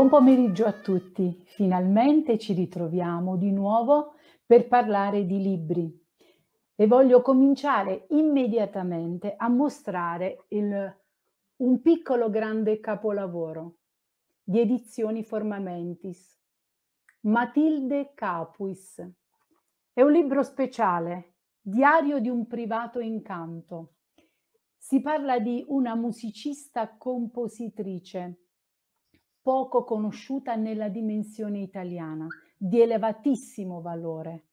Buon pomeriggio a tutti, finalmente ci ritroviamo di nuovo per parlare di libri e voglio cominciare immediatamente a mostrare il, un piccolo grande capolavoro di edizioni Formamentis, Matilde Capuis. È un libro speciale, Diario di un privato incanto. Si parla di una musicista compositrice poco conosciuta nella dimensione italiana, di elevatissimo valore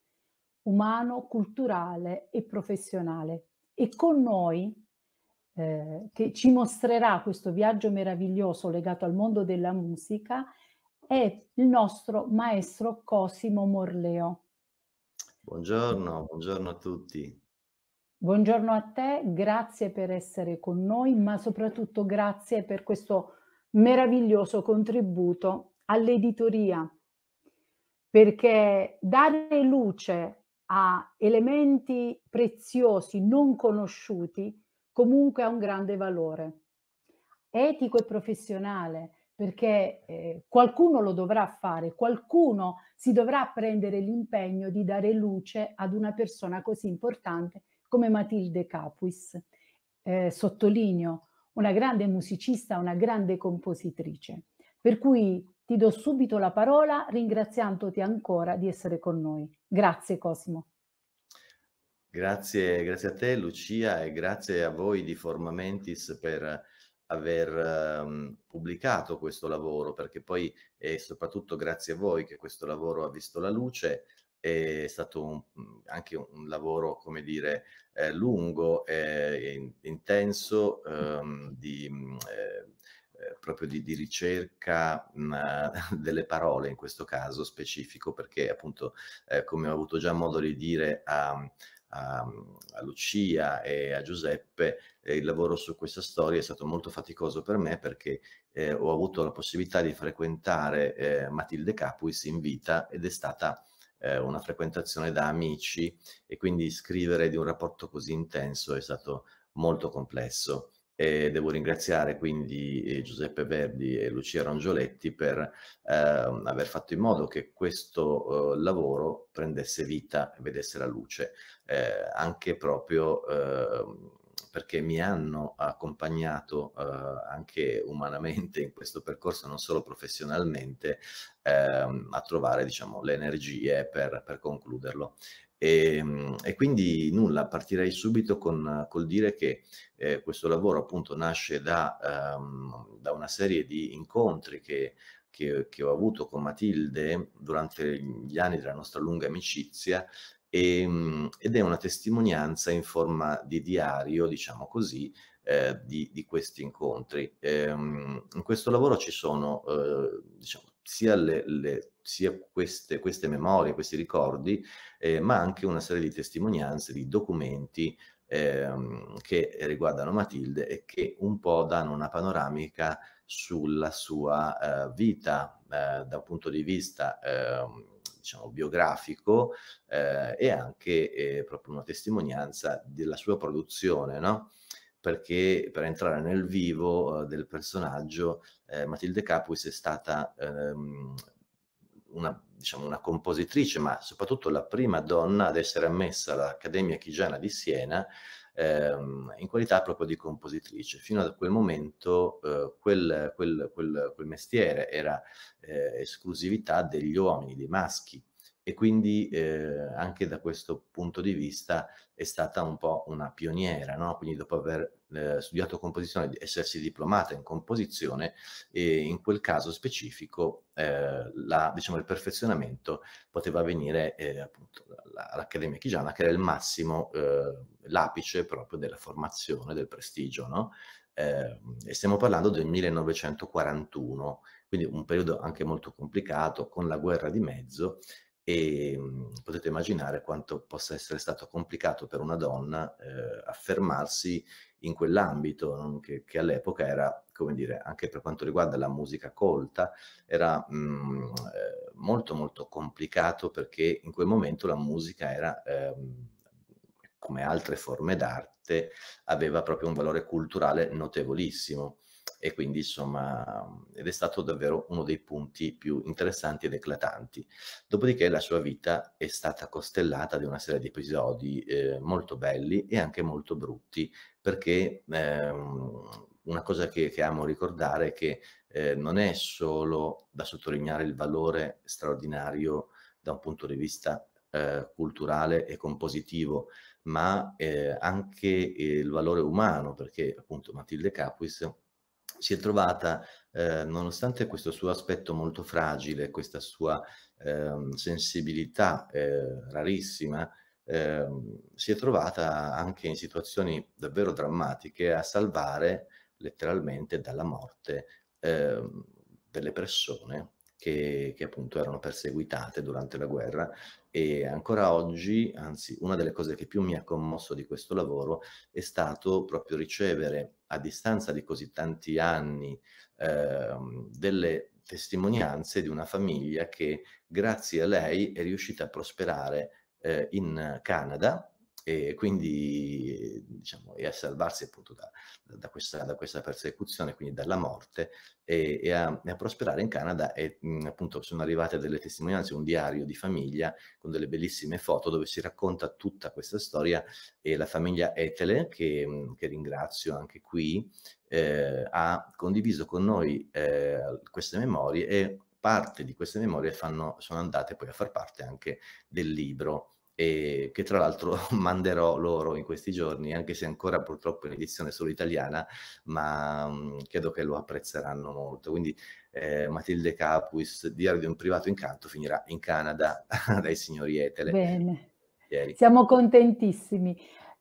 umano, culturale e professionale. E con noi, eh, che ci mostrerà questo viaggio meraviglioso legato al mondo della musica, è il nostro maestro Cosimo Morleo. Buongiorno, buongiorno a tutti. Buongiorno a te, grazie per essere con noi, ma soprattutto grazie per questo meraviglioso contributo all'editoria, perché dare luce a elementi preziosi non conosciuti comunque ha un grande valore etico e professionale perché eh, qualcuno lo dovrà fare, qualcuno si dovrà prendere l'impegno di dare luce ad una persona così importante come Matilde Capuis. Eh, sottolineo una grande musicista, una grande compositrice. Per cui ti do subito la parola ringraziandoti ancora di essere con noi. Grazie Cosimo. Grazie, grazie a te Lucia e grazie a voi di Formamentis per aver um, pubblicato questo lavoro, perché poi è soprattutto grazie a voi che questo lavoro ha visto la luce, è stato un, mhmm, anche un lavoro, come dire, eh, lungo e eh, intenso ehm, di, mhmm, eh, eh, proprio di, di ricerca mh, mhmm, delle parole in questo caso specifico, perché appunto, eh, come ho avuto già modo di dire a, a, a Lucia e a Giuseppe, eh, il lavoro su questa storia è stato molto faticoso per me perché ho avuto la possibilità di frequentare Matilde Capuis in vita ed è stata eh, una frequentazione da amici e quindi scrivere di un rapporto così intenso è stato molto complesso. E devo ringraziare quindi eh, Giuseppe Verdi e Lucia Rongioletti per eh, aver fatto in modo che questo eh, lavoro prendesse vita e vedesse la luce, eh, anche proprio ehm, perché mi hanno accompagnato eh, anche umanamente in questo percorso, non solo professionalmente, ehm, a trovare diciamo, le energie per, per concluderlo. E, ehm, e, quindi nulla, partirei subito con, col dire che eh, questo lavoro appunto nasce da, um, da una serie di incontri che, che, che, ho avuto con Matilde durante gli anni della nostra lunga amicizia e, ehm, ed è una testimonianza in forma di diario, diciamo così, eh, di, di, questi incontri. Eh, in questo lavoro ci sono eh, diciamo, sia, le, le, sia queste, queste, memorie, questi ricordi, eh, ma anche una serie di testimonianze, di documenti ehm, che riguardano Matilde e che un po' danno una panoramica sulla sua eh, vita eh, da un punto di vista ehm, diciamo, biografico eh, e anche eh, proprio una testimonianza della sua produzione, no? perché per entrare nel vivo eh, del personaggio eh, Matilde Capuis è stata ehm, una, diciamo, una compositrice, ma soprattutto la prima donna ad essere ammessa all'Accademia Chigiana di Siena ehm, in qualità proprio di compositrice. Fino a quel momento eh, quel, quel, quel, quel, mestiere era eh, esclusività degli uomini, dei maschi e quindi eh, anche da questo punto di vista è stata un po' una pioniera, no? quindi dopo aver eh, studiato composizione, essersi diplomata in composizione, e in quel caso specifico eh, la, diciamo, il perfezionamento poteva avvenire ehm, appunto all'Accademia Chigiana, che era il massimo, ehm, l'apice proprio della formazione, del prestigio. No? Ehm, e stiamo parlando del 1941, quindi un periodo anche molto complicato, con la guerra di mezzo, e mhmm, potete immaginare quanto possa essere stato complicato per una donna eh, affermarsi in quell'ambito che, che all'epoca era, come dire, anche per quanto riguarda la musica colta, era mh, mhmm, eh, molto molto complicato perché in quel momento la musica era, eh, come altre forme d'arte, aveva proprio un valore culturale notevolissimo e quindi insomma ed è stato davvero uno dei punti più interessanti ed eclatanti. Dopodiché la sua vita è stata costellata di una serie di episodi eh, molto belli e anche molto brutti perché ehm, una cosa che, che, amo ricordare è che eh, non è solo da sottolineare il valore straordinario da un punto di vista eh, culturale e compositivo, ma eh, anche eh, il valore umano, perché appunto Matilde Capuis si è trovata, eh, nonostante questo suo aspetto molto fragile, questa sua eh, sensibilità eh, rarissima, ehm, si è trovata anche in situazioni davvero drammatiche a salvare letteralmente dalla morte ehm, delle persone che, che, appunto erano perseguitate durante la guerra e ancora oggi, anzi una delle cose che più mi ha commosso di questo lavoro è stato proprio ricevere a distanza di così tanti anni eh, delle testimonianze di una famiglia che grazie a lei è riuscita a prosperare eh, in Canada e quindi diciamo, e a salvarsi appunto da, da, questa, da, questa, persecuzione, quindi dalla morte, e, e, a, e a, prosperare in Canada. E mh, appunto sono arrivate delle testimonianze, un diario di famiglia con delle bellissime foto dove si racconta tutta questa storia e la famiglia Etele, che, che ringrazio anche qui, eh, ha condiviso con noi eh, queste memorie e parte di queste memorie fanno, sono andate poi a far parte anche del libro e che tra l'altro manderò loro in questi giorni, anche se ancora purtroppo in edizione solo italiana, ma mhmm, credo che lo apprezzeranno molto. Quindi eh, Matilde Capuis, Diario di un privato incanto, finirà in Canada dai signori Etele. Bene. Ieri. Siamo contentissimi.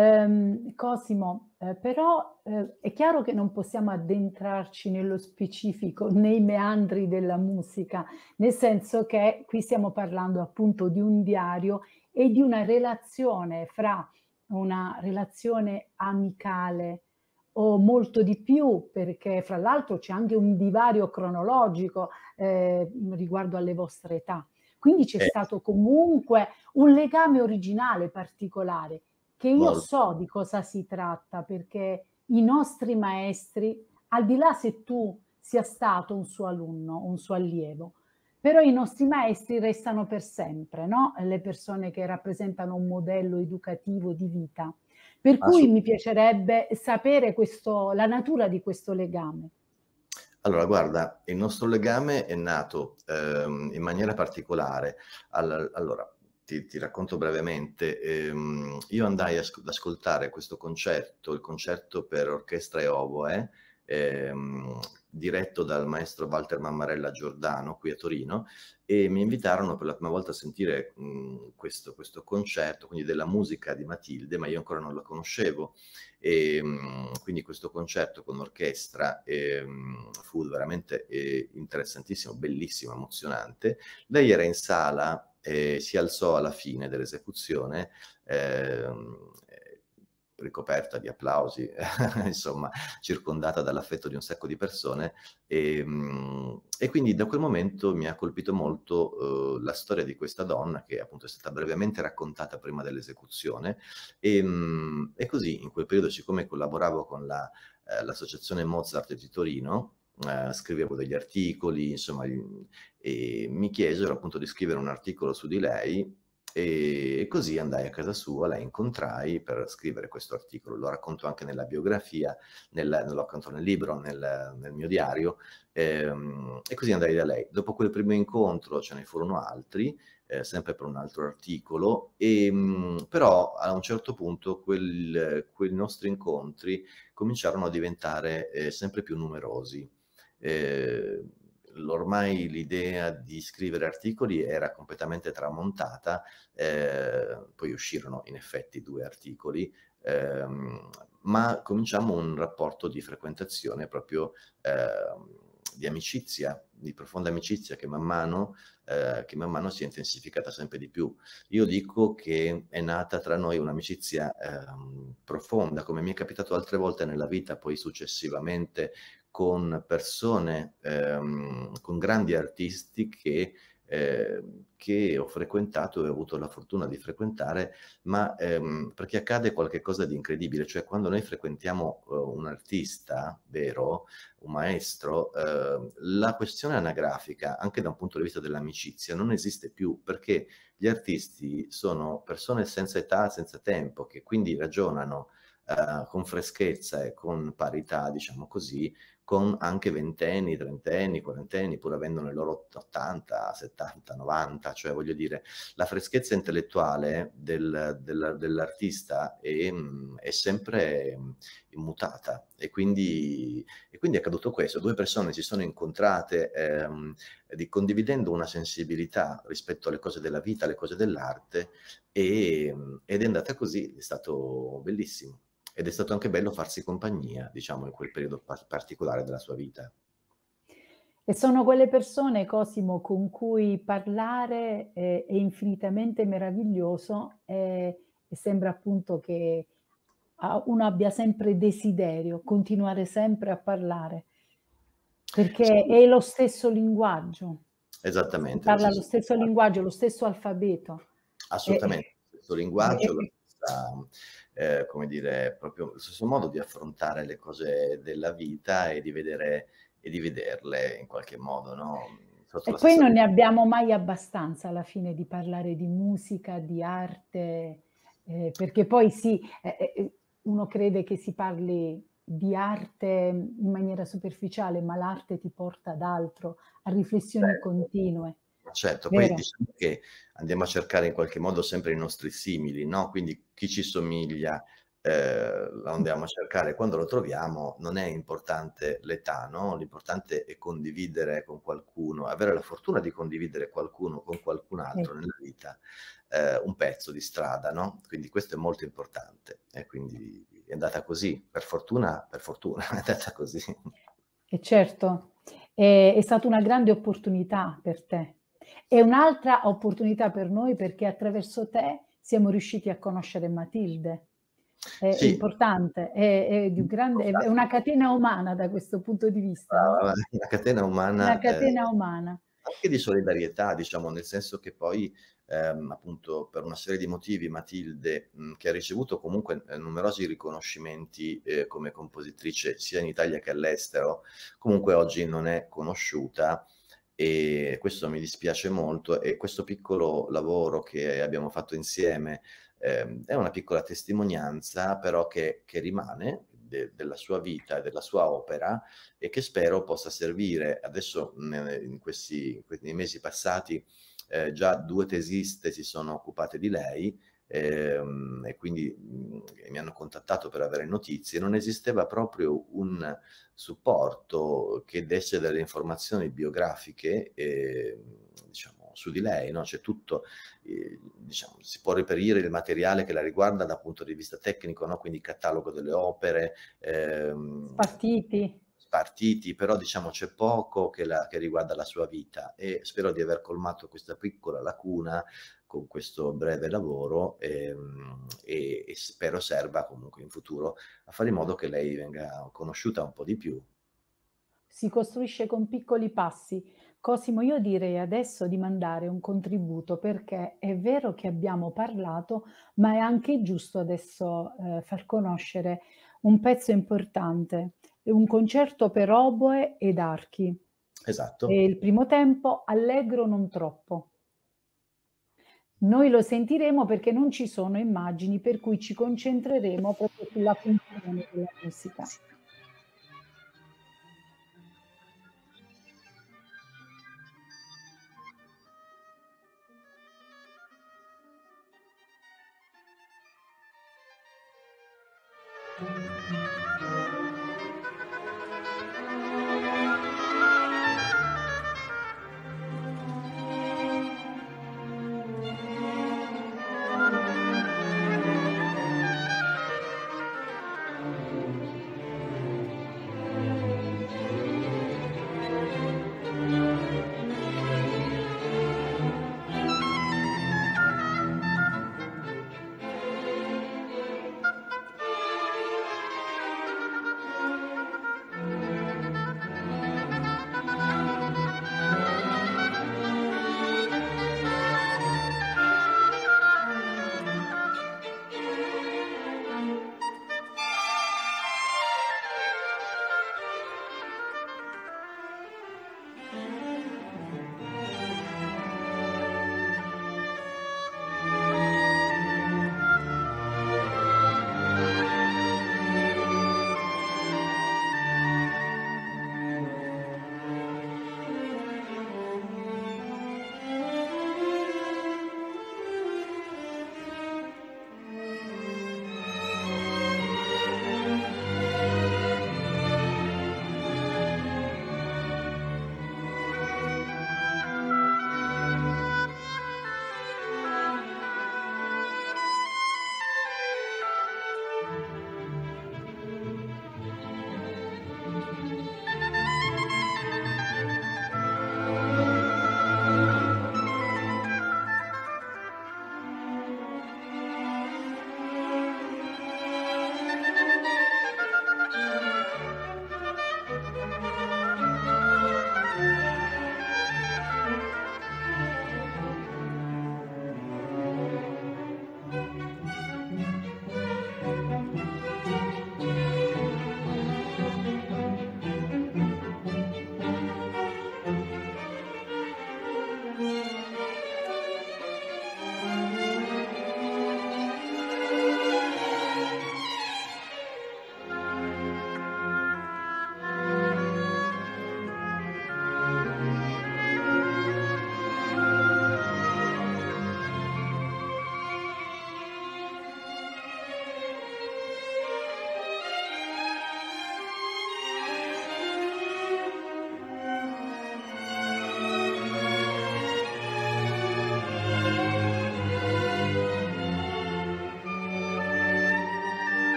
Um, Cosimo, eh, però eh, è chiaro che non possiamo addentrarci nello specifico, nei meandri della musica, nel senso che qui stiamo parlando appunto di un diario e di una relazione fra una relazione amicale o molto di più, perché fra l'altro c'è anche un divario cronologico eh, riguardo alle vostre età. Quindi c'è stato comunque un legame originale particolare che io Guarda. so di cosa si tratta perché i nostri maestri, al di là se tu sia stato un suo alunno, un suo allievo, però i nostri maestri restano per sempre, no? le persone che rappresentano un modello educativo di vita. Per ah, cui mi piacerebbe sapere questo, la natura di questo legame. Allora, guarda, il nostro legame è nato ehm, in maniera particolare. All- allora, ti, ti racconto brevemente. Ehm, io andai ad ascoltare questo concerto, il concerto per orchestra e oboe, ehm, diretto dal maestro Walter Mammarella Giordano qui a Torino e mi invitarono per la prima volta a sentire mh, mhmm, questo, questo, concerto, quindi della musica di Matilde, ma io ancora non la conoscevo e ehm, mh, quindi questo concerto con orchestra e, ehm, fu veramente e, eh, interessantissimo, bellissimo, emozionante. Lei era in sala eh, si alzò alla fine dell'esecuzione ehm, ricoperta di applausi, insomma, circondata dall'affetto di un sacco di persone. E, ehm, e quindi da quel momento mi ha colpito molto eh, la storia di questa donna, che appunto è stata brevemente raccontata prima dell'esecuzione. E, ehm, e così in quel periodo, siccome collaboravo con la, eh, l'associazione Mozart di Torino, eh, scrivevo degli articoli, insomma, e mi chiesero appunto di scrivere un articolo su di lei e così andai a casa sua, la incontrai per scrivere questo articolo, lo racconto anche nella biografia, nel, lo nel libro, nel, nel mio diario, ehm, e così andai da lei. Dopo quel primo incontro ce ne furono altri, eh, sempre per un altro articolo, e, ehm, mh, però a un certo punto quei nostri incontri cominciarono a diventare eh, sempre più numerosi eh, ormai l'idea di scrivere articoli era completamente tramontata, eh, poi uscirono in effetti due articoli, ehm, ma cominciamo un rapporto di frequentazione proprio eh, di amicizia, di profonda amicizia che man, mano, eh, che man mano si è intensificata sempre di più. Io dico che è nata tra noi un'amicizia ehm, profonda, come mi è capitato altre volte nella vita, poi successivamente con persone, ehm, con grandi artisti che, eh, che ho frequentato e ho avuto la fortuna di frequentare, ma ehm, perché accade qualcosa di incredibile, cioè quando noi frequentiamo eh, un artista vero, un maestro, eh, la questione anagrafica, anche da un punto di vista dell'amicizia, non esiste più perché gli artisti sono persone senza età, senza tempo, che quindi ragionano Uh, con freschezza e con parità, diciamo così, con anche ventenni, trentenni, quarantenni, pur avendo nei loro 80, 70, 90, cioè voglio dire, la freschezza intellettuale del, del, dell'artista è, mm, è sempre mutata e quindi, e quindi, è accaduto questo, due persone si sono incontrate ehm, di, condividendo una sensibilità rispetto alle cose della vita, alle cose dell'arte e, mm, ed è andata così, è stato bellissimo ed è stato anche bello farsi compagnia, diciamo, in quel periodo par- particolare della sua vita. E sono quelle persone, Cosimo, con cui parlare eh, è infinitamente meraviglioso e, eh, e sembra appunto che uno abbia sempre desiderio, continuare sempre a parlare, perché sì. è lo stesso linguaggio. Esattamente. Si parla lo stesso linguaggio, lo stesso alfabeto. Assolutamente, eh, lo stesso linguaggio, eh, la, stessa, eh, come dire, proprio lo stesso modo di affrontare le cose della vita e di, vedere, e di vederle in qualche modo, no? Sotto e poi non vita. ne abbiamo mai abbastanza alla fine di parlare di musica, di arte, eh, perché poi sì, eh, eh, eh, uno crede che si parli di arte in maniera superficiale, ma l'arte ti porta ad altro, a riflessioni Beh, certo. continue. Certo, poi diciamo che andiamo a cercare in qualche modo sempre i nostri simili, no? Quindi chi ci somiglia eh, lo andiamo a cercare. Quando lo troviamo non è importante l'età, no? L'importante è condividere con qualcuno, avere la fortuna di condividere qualcuno con qualcun altro nella vita eh, un pezzo di strada, no? Quindi questo è molto importante e quindi è andata così, per fortuna, per fortuna è andata così. E eh, certo, è, è stata una grande opportunità per te, è un'altra opportunità per noi perché attraverso te siamo riusciti a conoscere Matilde. È sì. importante, è, è, grande, è, una catena umana da questo punto di vista. Ah, una catena umana. Una eh, catena eh, umana. Anche di solidarietà, diciamo, nel senso che poi ehm, appunto per una serie di motivi Matilde, mh, che ha ricevuto comunque eh, numerosi riconoscimenti eh, come compositrice sia in Italia che all'estero, comunque oggi non è conosciuta e questo mi dispiace molto e questo piccolo lavoro che abbiamo fatto insieme eh, è una piccola testimonianza però che, che rimane de, della sua vita e della sua opera e che spero possa servire adesso in questi, in questi mesi passati eh, già due tesiste si sono occupate di lei e, ehm, e quindi mh, mhmm, mi hanno contattato per avere notizie, non esisteva proprio un supporto che desse delle informazioni biografiche e, ehm, diciamo, su di lei, no? cioè tutto, eh, diciamo, si può reperire il materiale che la riguarda dal punto di vista tecnico, no? quindi catalogo delle opere. Ehm, Partiti partiti, però diciamo c'è poco che, la, che riguarda la sua vita e spero di aver colmato questa piccola lacuna con questo breve lavoro e, ehm, e, e, spero serva comunque in futuro a fare in modo che lei venga conosciuta un po' di più. Si costruisce con piccoli passi. Cosimo, io direi adesso di mandare un contributo perché è vero che abbiamo parlato, ma è anche giusto adesso eh, far conoscere un pezzo importante un concerto per oboe ed archi. Esatto. E il primo tempo allegro non troppo. Noi lo sentiremo perché non ci sono immagini, per cui ci concentreremo proprio sulla funzione della musica.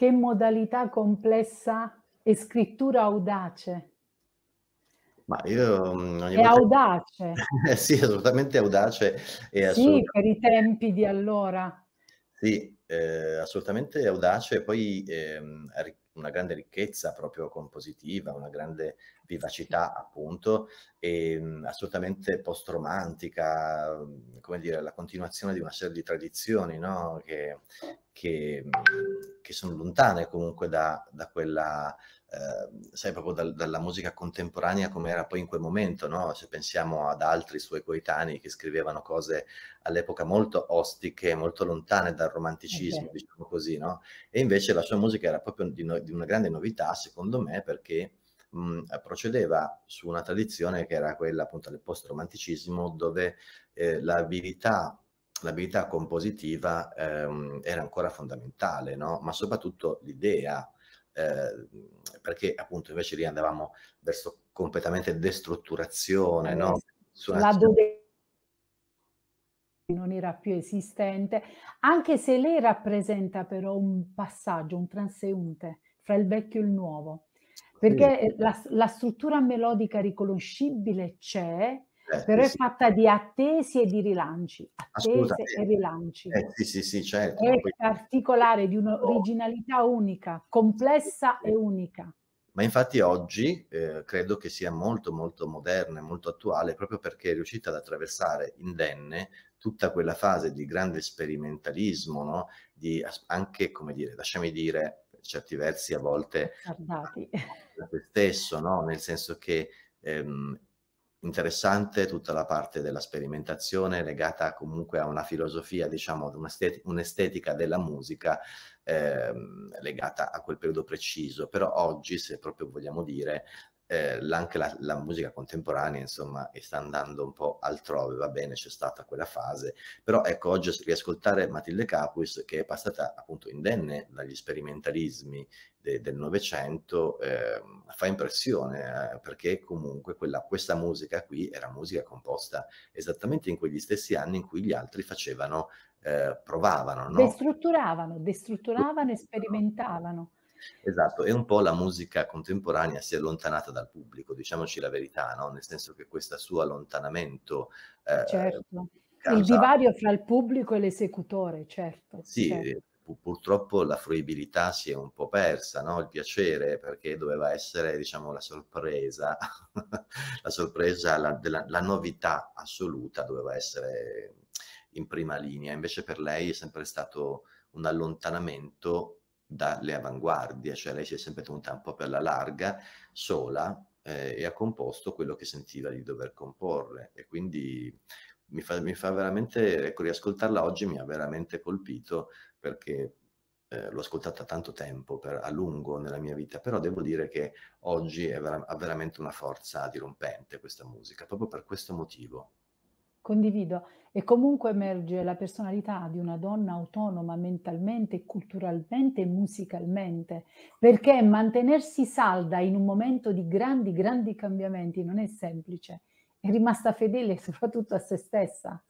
che modalità complessa e scrittura audace. Ma io mm, è volta... audace. sì, assolutamente audace. E assolutamente... per i tempi di allora. Sì, eh, assolutamente audace poi eh, una grande ricchezza proprio compositiva, una grande vivacità appunto, e ehm, assolutamente post-romantica, mhmm, come dire, la continuazione di una serie di tradizioni no? che, che, mhmm, che, sono lontane comunque da, da quella eh, sai, proprio dal, dalla musica contemporanea come era poi in quel momento, no? se pensiamo ad altri suoi coetanei che scrivevano cose all'epoca molto ostiche, molto lontane dal romanticismo, okay. diciamo così, no? e invece la sua musica era proprio di, no, di una grande novità, secondo me, perché Mh, procedeva su una tradizione che era quella appunto del post-romanticismo dove eh, l'abilità, l'abilità compositiva ehm, era ancora fondamentale, no? ma soprattutto l'idea Ehm, perché appunto invece lì andavamo verso completamente destrutturazione, no? Su una... Laddove non era più esistente, anche se lei rappresenta però un passaggio, un transeunte fra il vecchio e il nuovo, perché sì. Eh, la, la struttura melodica riconoscibile c'è, Certo, però è fatta di attesi e di rilanci, ah, attese scusa, e rilanci. Eh, sì, sì, sì, certo. È particolare, di un'originalità unica, complessa e unica. Ma infatti oggi eh, credo che sia molto molto moderna e molto attuale proprio perché è riuscita ad attraversare indenne tutta quella fase di grande sperimentalismo, no? di anche, come dire, lasciami dire, certi versi a volte Guardati. da se stesso, no? nel senso che ehm, interessante tutta la parte della sperimentazione legata comunque a una filosofia, diciamo, ad un'estetica della musica eh, legata a quel periodo preciso, però oggi, se proprio vogliamo dire, eh, anche la, la, musica contemporanea, insomma, sta andando un po' altrove, va bene, c'è stata quella fase, però ecco, oggi riascoltare Matilde Capuis, che è passata appunto indenne dagli sperimentalismi de, del Novecento, eh, fa impressione, eh, perché comunque quella, questa musica qui era musica composta esattamente in quegli stessi anni in cui gli altri facevano, eh, provavano, no? Destrutturavano, destrutturavano e sperimentavano Esatto, e un po' la musica contemporanea si è allontanata dal pubblico, diciamoci la verità, no? nel senso che questo suo allontanamento... Eh, certo, causa... il divario fra il pubblico e l'esecutore, certo. Sì, certo. Eh, purtroppo la fruibilità si è un po' persa, no? il piacere, perché doveva essere diciamo, la sorpresa, la sorpresa, la, della, la novità assoluta doveva essere in prima linea, invece per lei è sempre stato un allontanamento dalle avanguardie, cioè lei si è sempre tenuta un po' per la larga, sola, eh, e ha composto quello che sentiva di dover comporre. E quindi mi fa, mi fa veramente, ecco, riascoltarla oggi mi ha veramente colpito perché eh, l'ho ascoltata tanto tempo, per, a lungo nella mia vita, però devo dire che oggi vera- ha veramente una forza dirompente questa musica, proprio per questo motivo. Condivido. E comunque emerge la personalità di una donna autonoma mentalmente, culturalmente e musicalmente, perché mantenersi salda in un momento di grandi, grandi cambiamenti non è semplice. È rimasta fedele soprattutto a se stessa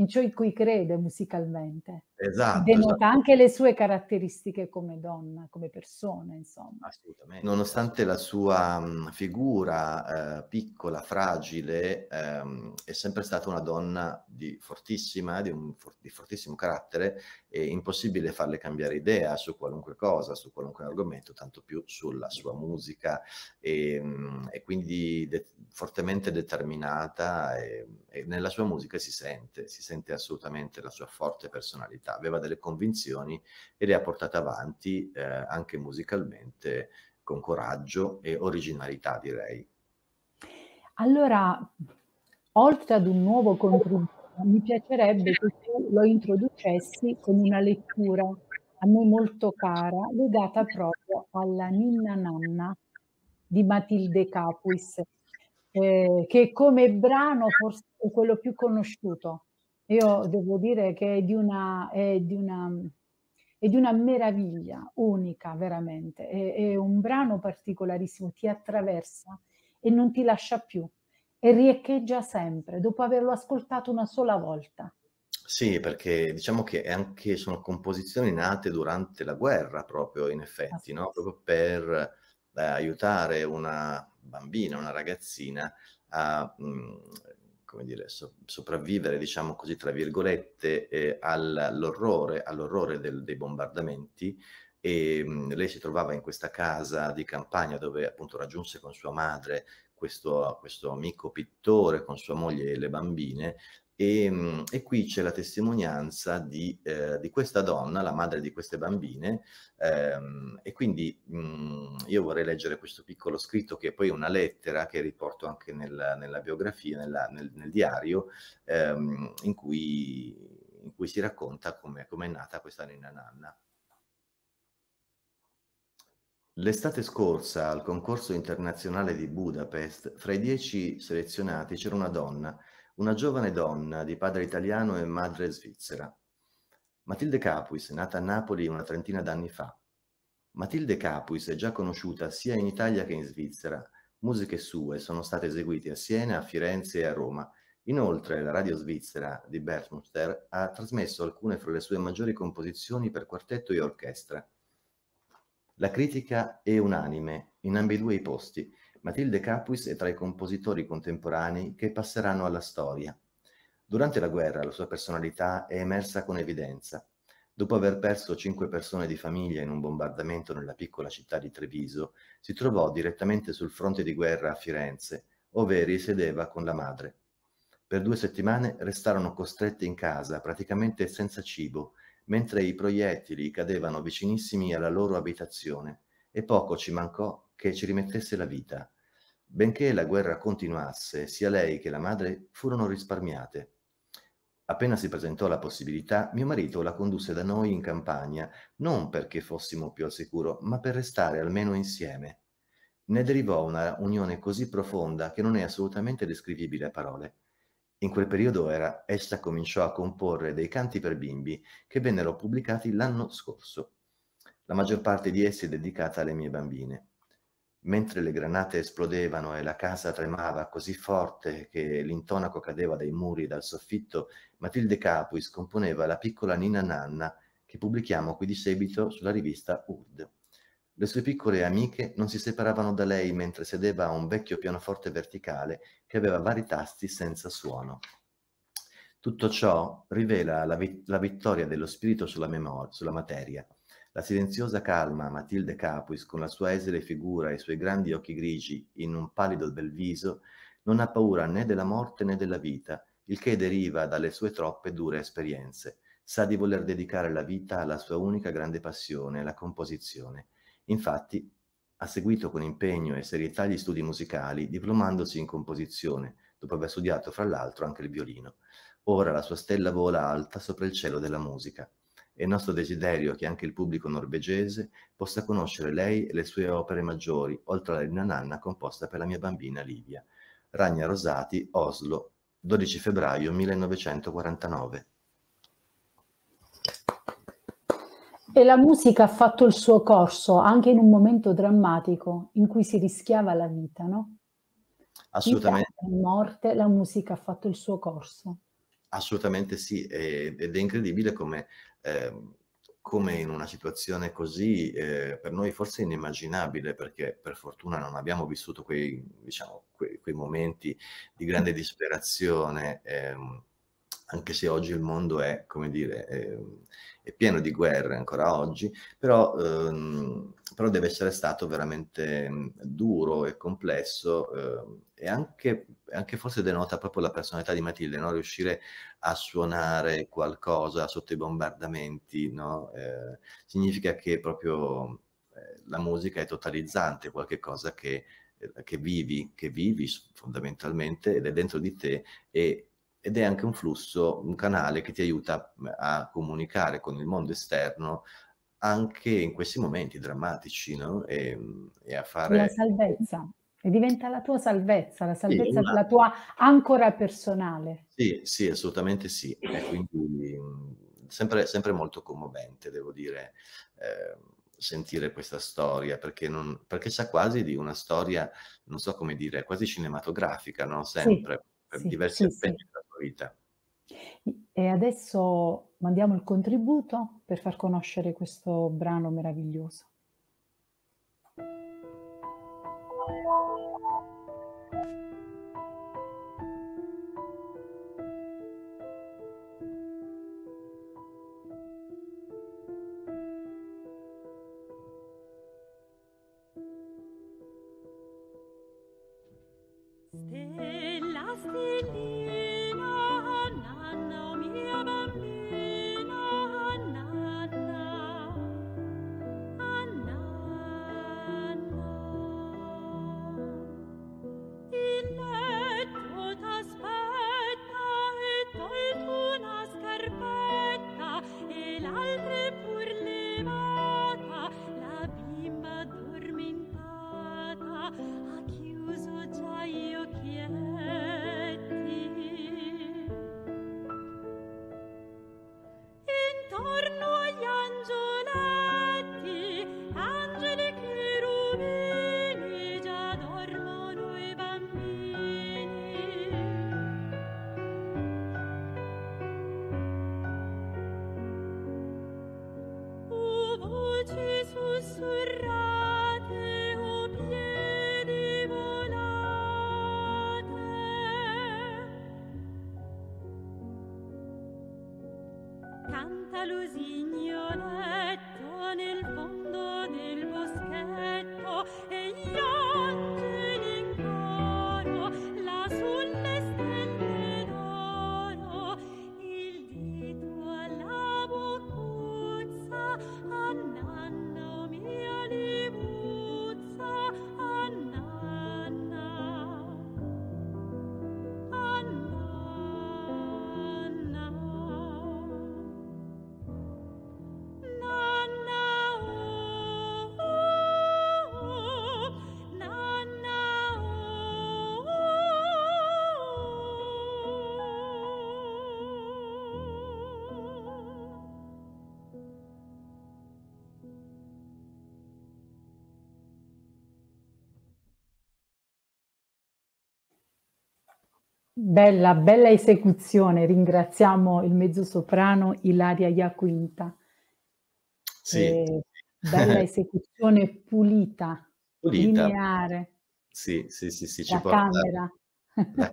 in ciò in cui crede musicalmente. Esatto. Denota esatto. anche le sue caratteristiche come donna, come persona, insomma. Assolutamente. Nonostante la sua mm, figura eh, piccola, fragile, ehm, è sempre stata una donna di fortissima, di, un, di fortissimo carattere, è impossibile farle cambiare idea su qualunque cosa, su qualunque argomento, tanto più sulla sua musica, e, ehm, e quindi de- fortemente determinata e, e nella sua musica si sente, si sente sente assolutamente la sua forte personalità, aveva delle convinzioni e le ha portate avanti eh, anche musicalmente con coraggio e originalità, direi. Allora, oltre ad un nuovo contributo, mi piacerebbe che tu lo introducessi con una lettura a me molto cara, legata proprio alla Ninna Nanna di Matilde Capuis, eh, che come brano forse è quello più conosciuto io devo dire che è di una, è di una, è di una meraviglia unica, veramente. È, è un brano particolarissimo, ti attraversa e non ti lascia più e riecheggia sempre dopo averlo ascoltato una sola volta. Sì, perché diciamo che anche sono composizioni nate durante la guerra, proprio in effetti, no? proprio per eh, aiutare una bambina, una ragazzina a mh, mm, come dire, so, sopravvivere, diciamo così, tra virgolette, eh, all'orrore, all'orrore del, dei bombardamenti. E ehm, mh, lei si trovava in questa casa di campagna dove appunto raggiunse con sua madre questo, questo amico pittore, con sua moglie e le bambine, e, ehm, e, qui c'è la testimonianza di, eh, di, questa donna, la madre di queste bambine, ehm, e quindi mh, mm, io vorrei leggere questo piccolo scritto che è poi è una lettera che riporto anche nella, nella biografia, nella, nel, nel, diario, ehm, in, cui, in, cui, si racconta come è nata questa nina nanna. L'estate scorsa al concorso internazionale di Budapest, fra i dieci selezionati c'era una donna una giovane donna di padre italiano e madre svizzera. Matilde Capuis, nata a Napoli una trentina d'anni fa. Matilde Capuis è già conosciuta sia in Italia che in Svizzera. Musiche sue sono state eseguite a Siena, a Firenze e a Roma. Inoltre la radio svizzera di Bertmuster ha trasmesso alcune fra le sue maggiori composizioni per quartetto e orchestra. La critica è unanime in ambedue i posti Matilde Capuis è tra i compositori contemporanei che passeranno alla storia. Durante la guerra la sua personalità è emersa con evidenza. Dopo aver perso cinque persone di famiglia in un bombardamento nella piccola città di Treviso, si trovò direttamente sul fronte di guerra a Firenze, ove risiedeva con la madre. Per due settimane restarono costrette in casa, praticamente senza cibo, mentre i proiettili cadevano vicinissimi alla loro abitazione, e poco ci mancò che ci rimettesse la vita. Benché la guerra continuasse, sia lei che la madre furono risparmiate. Appena si presentò la possibilità, mio marito la condusse da noi in campagna, non perché fossimo più al sicuro, ma per restare almeno insieme. Ne derivò una unione così profonda che non è assolutamente descrivibile a parole. In quel periodo era, essa cominciò a comporre dei canti per bimbi che vennero pubblicati l'anno scorso. La maggior parte di essi è dedicata alle mie bambine. Mentre le granate esplodevano e la casa tremava così forte che l'intonaco cadeva dai muri e dal soffitto, Matilde Capuis componeva la piccola Nina Nanna che pubblichiamo qui di seguito sulla rivista URD. Le sue piccole amiche non si separavano da lei mentre sedeva a un vecchio pianoforte verticale che aveva vari tasti senza suono. Tutto ciò rivela la, vi la vittoria dello spirito sulla, sulla materia. La silenziosa calma Matilde Capuis, con la sua esile figura e i suoi grandi occhi grigi in un pallido bel viso, non ha paura né della morte né della vita, il che deriva dalle sue troppe dure esperienze. Sa di voler dedicare la vita alla sua unica grande passione, la composizione. Infatti, ha seguito con impegno e serietà gli studi musicali, diplomandosi in composizione, dopo aver studiato fra l'altro anche il violino. Ora la sua stella vola alta sopra il cielo della musica. È nostro desiderio che anche il pubblico norvegese possa conoscere lei e le sue opere maggiori, oltre alla Lina Nanna composta per la mia bambina Livia. Ragna Rosati, Oslo, 12 febbraio 1949. E la musica ha fatto il suo corso anche in un momento drammatico in cui si rischiava la vita, no? Assolutamente. In morte, la musica ha fatto il suo corso. Assolutamente sì, ed è incredibile come, eh, come in una situazione così eh, per noi forse inimmaginabile, perché per fortuna non abbiamo vissuto quei, diciamo, quei, quei momenti di grande disperazione. Ehm, anche se oggi il mondo è, come dire, è, ehm, è pieno di guerre ancora oggi, però, ehm, però, deve essere stato veramente mm, duro e complesso ehm, e anche, anche, forse denota proprio la personalità di Matilde, no? riuscire a suonare qualcosa sotto i bombardamenti, no? eh, significa che proprio eh, la musica è totalizzante, qualcosa che, eh, che, vivi, che vivi fondamentalmente ed è dentro di te e ed è anche un flusso, un canale che ti aiuta a comunicare con il mondo esterno anche in questi momenti drammatici, no? E, e a fare... La salvezza, e diventa la tua salvezza, la salvezza sì, tua ancora personale. Sì, sì, assolutamente sì. E quindi sempre, sempre molto commovente, devo dire, eh, sentire questa storia, perché, non, perché sa quasi di una storia, non so come dire, quasi cinematografica, no? Sempre, sì, per sì, diversi aspetti vita. E adesso mandiamo il contributo per far conoscere questo brano meraviglioso. eu quero. É. Bella, bella esecuzione. Ringraziamo il mezzosoprano Ilaria Iaquinta. Sì. E eh, bella esecuzione pulita, pulita, lineare. Sì, sì, sì, sì. La camera. la, la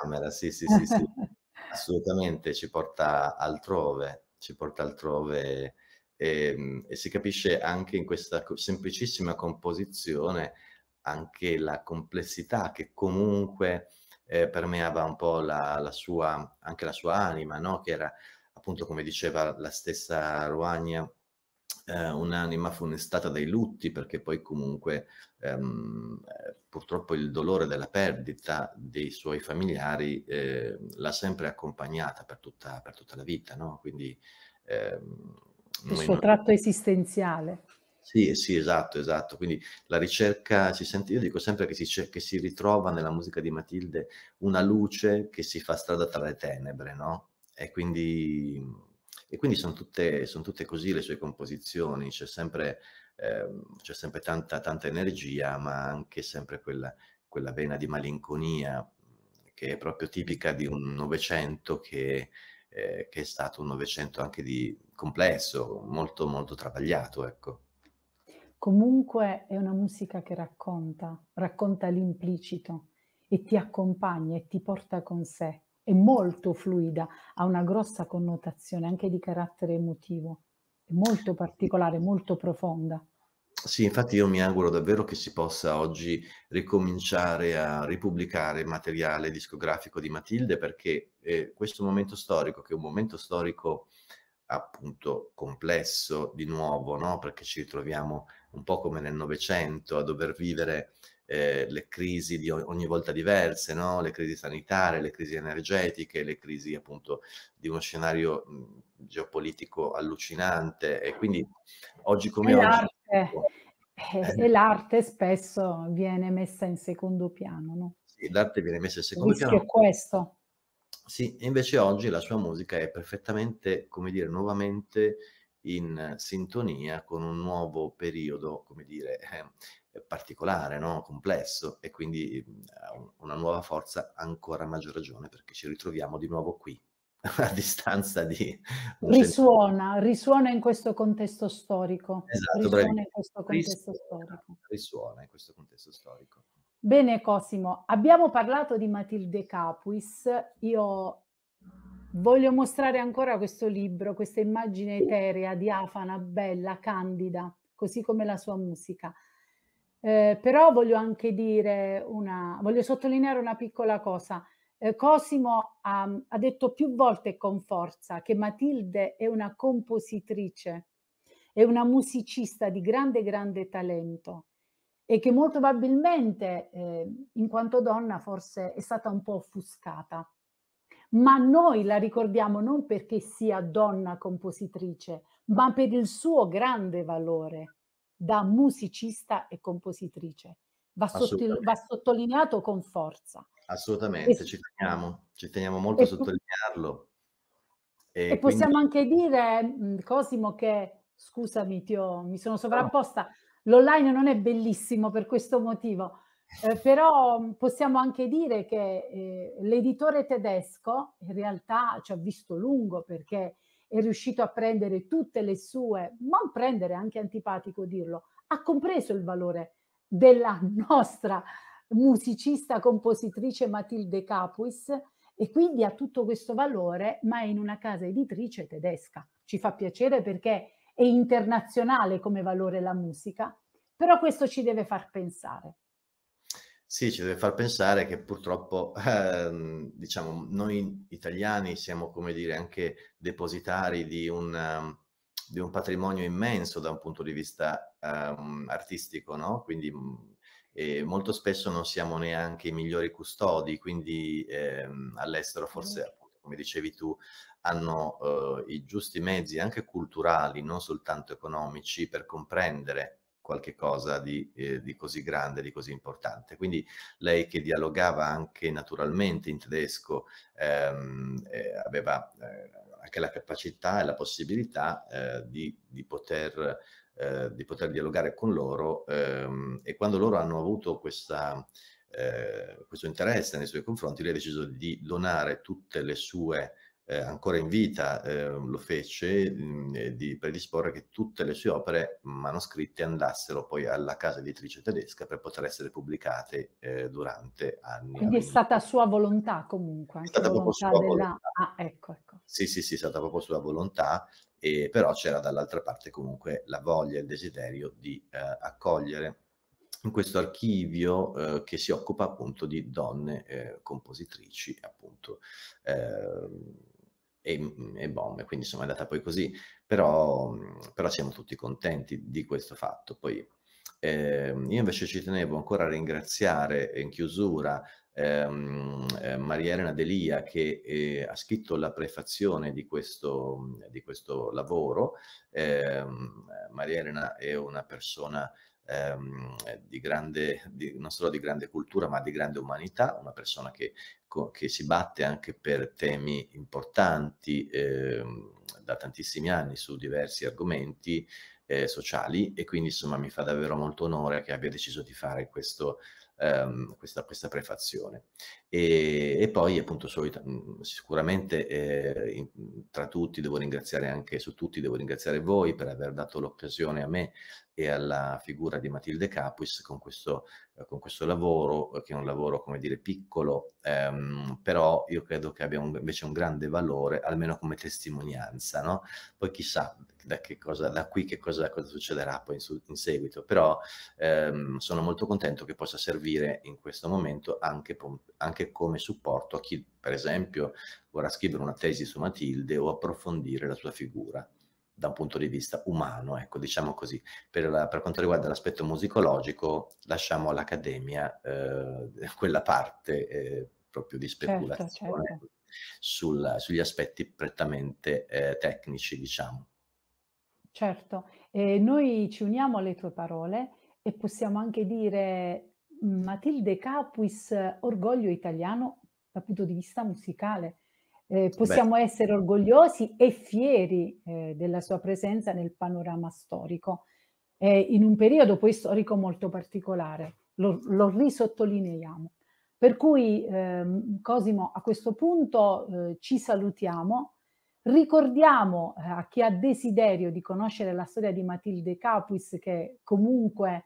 camera, sì, sì, sì, sì. Assolutamente ci porta altrove, ci porta altrove e, ehm, e si capisce anche in questa semplicissima composizione anche la complessità che comunque eh, permeava un po' la, la sua, anche la sua anima, no? che era appunto come diceva la stessa Ruagna, eh, un'anima funestata dai lutti, perché poi comunque ehm, eh, purtroppo il dolore della perdita dei suoi familiari eh, l'ha sempre accompagnata per tutta, per tutta la vita, no? quindi... Ehm, il suo tratto esistenziale. Sì, eh sì, esatto, esatto. Quindi la ricerca, si sente, io dico sempre che si, che si ritrova nella musica di Matilde una luce che si fa strada tra le tenebre, no? E quindi, e quindi sono, tutte, sono tutte così le sue composizioni, c'è sempre, eh, c'è sempre tanta, tanta energia, ma anche sempre quella, quella vena di malinconia che è proprio tipica di un Novecento che, eh, che è stato un Novecento anche di complesso, molto molto travagliato, ecco comunque è una musica che racconta, racconta l'implicito e ti accompagna e ti porta con sé. È molto fluida, ha una grossa connotazione anche di carattere emotivo, è molto particolare, molto profonda. Sì, infatti io mi auguro davvero che si possa oggi ricominciare a ripubblicare materiale discografico di Matilde perché eh, questo momento storico, che è un momento storico appunto complesso di nuovo, no? perché ci ritroviamo un po' come nel Novecento, a dover vivere eh, le crisi di ogni volta diverse, no? le crisi sanitarie, le crisi energetiche, le crisi appunto di uno scenario mh, geopolitico allucinante e quindi oggi come e oggi... L'arte. Ecco, eh, eh. E l'arte spesso viene messa in secondo piano, no? Sì, l'arte viene messa in secondo piano. È questo. Sì, invece oggi la sua musica è perfettamente, come dire, nuovamente in sintonia con un nuovo periodo, come dire, eh, particolare, no? complesso e quindi eh, una nuova forza ancora maggior ragione perché ci ritroviamo di nuovo qui a distanza di... Risuona, risuona in questo contesto storico. Esatto, risuona bravi. in questo contesto risuona, storico. Risuona in questo contesto storico. Bene Cosimo, abbiamo parlato di Matilde Capuis, io Voglio mostrare ancora questo libro, questa immagine eterea, diafana, bella, candida, così come la sua musica. Eh, però voglio anche dire una, voglio sottolineare una piccola cosa. Eh, Cosimo ha, ha detto più volte con forza che Matilde è una compositrice, è una musicista di grande, grande talento e che molto probabilmente eh, in quanto donna forse è stata un po' offuscata ma noi la ricordiamo non perché sia donna compositrice, ma per il suo grande valore da musicista e compositrice. Va, sottil- va sottolineato con forza. Assolutamente, e, ci teniamo, ci teniamo molto a sottolinearlo. E, e possiamo quindi... anche dire, Cosimo, che scusami, ti ho, mi sono sovrapposta. L'online non è bellissimo per questo motivo, eh, però mhmm, possiamo anche dire che eh, l'editore tedesco in realtà ci ha visto lungo perché è riuscito a prendere tutte le sue, non prendere, anche antipatico dirlo, ha compreso il valore della nostra musicista compositrice Matilde Capuis e quindi ha tutto questo valore, ma è in una casa editrice tedesca. Ci fa piacere perché è internazionale come valore la musica, però questo ci deve far pensare. Sì, ci deve far pensare che purtroppo, ehm, diciamo, noi italiani siamo, come dire, anche depositari di un, um, di un patrimonio immenso da un punto di vista um, artistico, no? Quindi eh, molto spesso non siamo neanche i migliori custodi, quindi ehm, all'estero forse, certo. appunto, come dicevi tu, hanno eh, i giusti mezzi anche culturali, non soltanto economici, per comprendere qualche cosa di, eh, di, così grande, di così importante. Quindi lei che dialogava anche naturalmente in tedesco ehm, eh, aveva eh, anche la capacità e la possibilità eh, di, di, poter, eh, di, poter, dialogare con loro ehm, e quando loro hanno avuto questa, eh, questo interesse nei suoi confronti, lei ha deciso di donare tutte le sue eh, ancora in vita eh, lo fece, mh, mm, di predisporre che tutte le sue opere manoscritte andassero poi alla casa editrice tedesca per poter essere pubblicate eh, durante anni. Quindi è stata sua volontà comunque, è stata proprio sua della... volontà. Ah, ecco, ecco. Sì, sì, sì, è stata proprio sua volontà, e, però c'era dall'altra parte comunque la voglia e il desiderio di eh, accogliere in questo archivio eh, che si occupa appunto di donne eh, compositrici, appunto. Eh, e, mm, e bombe, quindi insomma è andata poi così, però, mm, però siamo tutti contenti di questo fatto. Poi eh, io invece ci tenevo ancora a ringraziare in chiusura ehm, eh, Maria Elena Delia che eh, ha scritto la prefazione di questo, di questo lavoro. Ehm, Maria Elena è una persona ehm, di grande, di, non solo di grande cultura, ma di grande umanità, una persona che, che si batte anche per temi importanti ehm, da tantissimi anni su diversi argomenti eh, sociali e quindi insomma mi fa davvero molto onore che abbia deciso di fare questo, ehm, questa, questa prefazione. E, e poi appunto solita, mhmm, sicuramente eh, in, mhmm, tra tutti devo ringraziare anche su tutti devo ringraziare voi per aver dato l'occasione a me e alla figura di Matilde Capuis con questo, eh, con questo lavoro eh, che è un lavoro come dire piccolo ehm, però io credo che abbia un, invece un grande valore almeno come testimonianza no? poi chissà da, cosa, da qui che cosa, cosa succederà poi in, in seguito però ehm, sono molto contento che possa servire in questo momento anche, anche anche come supporto a chi, per esempio, vorrà scrivere una tesi su Matilde o approfondire la sua figura da un punto di vista umano, ecco, diciamo così. Per, la, per quanto riguarda l'aspetto musicologico, lasciamo all'Accademia eh, quella parte eh, proprio di certo, speculazione certo, certo. Sulla, sugli aspetti prettamente eh, tecnici, diciamo. Certo, noi ci uniamo alle tue parole e possiamo anche dire Matilde Capuis, orgoglio italiano dal punto di vista musicale. Eh, possiamo Beh. essere orgogliosi e fieri eh, della sua presenza nel panorama storico, eh, in un periodo poi storico molto particolare, lo, lo risottolineiamo. Per cui, ehm, Cosimo, a questo punto eh, ci salutiamo, ricordiamo eh, a chi ha desiderio di conoscere la storia di Matilde Capuis che comunque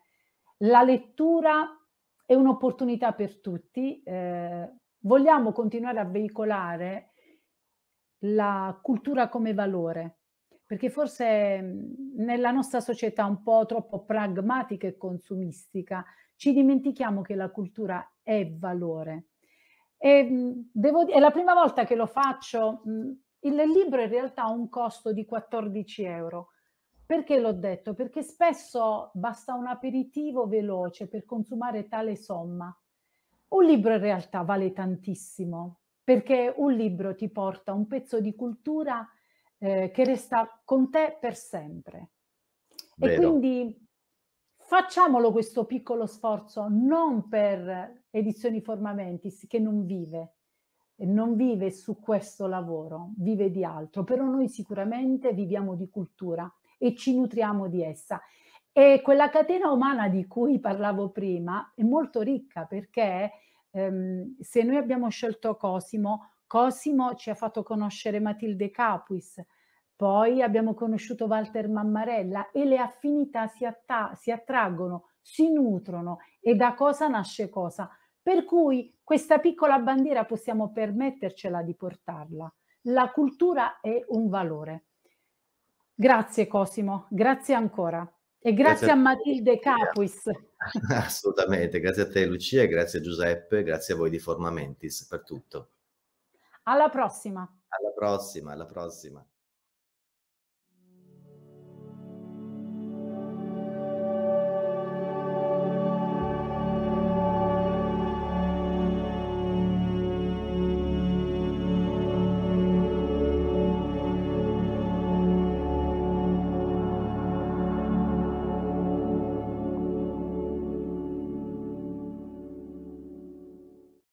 la lettura è un'opportunità per tutti. Eh, vogliamo continuare a veicolare la cultura come valore, perché forse mm, nella nostra società un po' troppo pragmatica e consumistica ci dimentichiamo che la cultura è valore. E, mm, devo, è la prima volta che lo faccio. Mm, il libro in realtà ha un costo di 14 euro, perché l'ho detto? Perché spesso basta un aperitivo veloce per consumare tale somma. Un libro in realtà vale tantissimo, perché un libro ti porta un pezzo di cultura eh, che resta con te per sempre. Vero. E quindi facciamolo questo piccolo sforzo non per Edizioni Formamentis che non vive, non vive su questo lavoro, vive di altro, però noi sicuramente viviamo di cultura e ci nutriamo di essa. E quella catena umana di cui parlavo prima è molto ricca perché ehm, se noi abbiamo scelto Cosimo, Cosimo ci ha fatto conoscere Matilde Capuis, poi abbiamo conosciuto Walter Mammarella e le affinità si, atta- si attraggono, si nutrono e da cosa nasce cosa. Per cui questa piccola bandiera possiamo permettercela di portarla. La cultura è un valore. Grazie Cosimo, grazie ancora. E grazie, grazie a, a Matilde Capuis. Assolutamente, grazie a te Lucia, grazie a Giuseppe, grazie a voi di Formamentis per tutto. Alla prossima. Alla prossima, alla prossima.